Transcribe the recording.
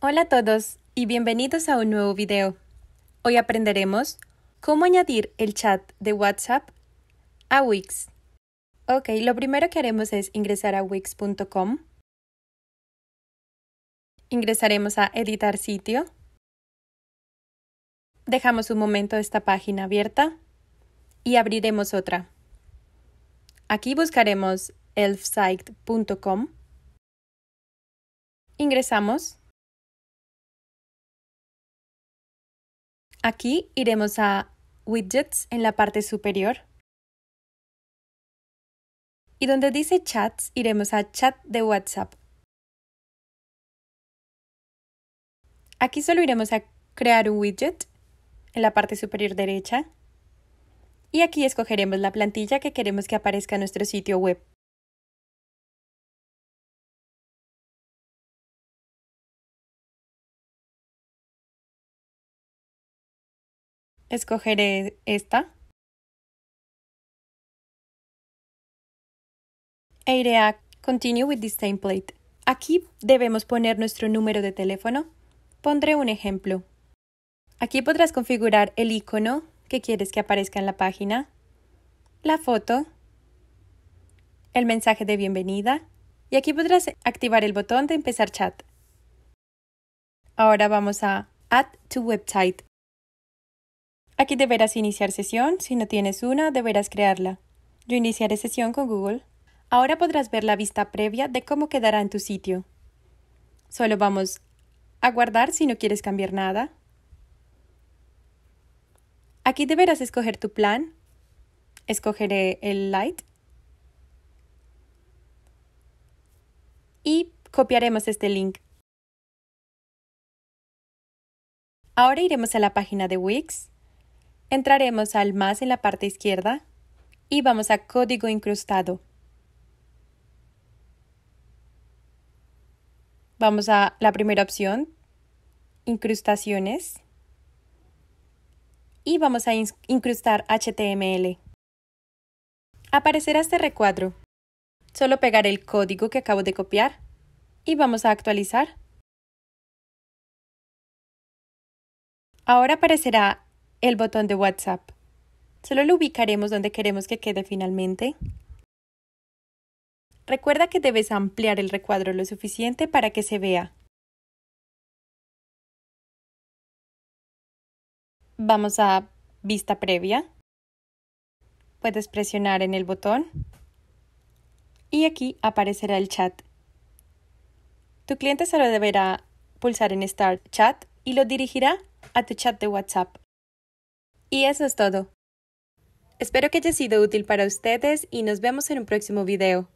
Hola a todos y bienvenidos a un nuevo video. Hoy aprenderemos cómo añadir el chat de WhatsApp a Wix. Ok, lo primero que haremos es ingresar a wix.com. Ingresaremos a editar sitio. Dejamos un momento esta página abierta y abriremos otra. Aquí buscaremos elfsite.com. Ingresamos Aquí iremos a Widgets en la parte superior y donde dice Chats iremos a Chat de WhatsApp. Aquí solo iremos a Crear un widget en la parte superior derecha y aquí escogeremos la plantilla que queremos que aparezca en nuestro sitio web. escogeré e, esta. E iré a Continue with this template. Aquí debemos poner nuestro número de teléfono. Pondré un ejemplo. Aquí podrás configurar el icono que quieres que aparezca en la página, la foto, el mensaje de bienvenida y aquí podrás activar el botón de empezar chat. Ahora vamos a Add to Website. Aquí deberás iniciar sesión, si no tienes una, deberás crearla. Yo iniciaré sesión con Google. Ahora podrás ver la vista previa de cómo quedará en tu sitio. Solo vamos a guardar si no quieres cambiar nada. Aquí deberás escoger tu plan. Escogeré el light. Y copiaremos este link. Ahora iremos a la página de Wix. Entraremos al más en la parte izquierda y vamos a código incrustado. Vamos a la primera opción, incrustaciones. Y vamos a incrustar HTML. Aparecerá este recuadro. Solo pegaré el código que acabo de copiar y vamos a actualizar. Ahora aparecerá el botón de WhatsApp. Solo lo ubicaremos donde queremos que quede finalmente. Recuerda que debes ampliar el recuadro lo suficiente para que se vea. Vamos a Vista previa. Puedes presionar en el botón y aquí aparecerá el chat. Tu cliente solo deberá pulsar en Start Chat y lo dirigirá a tu chat de WhatsApp. Y eso es todo. Espero que haya sido útil para ustedes y nos vemos en un próximo video.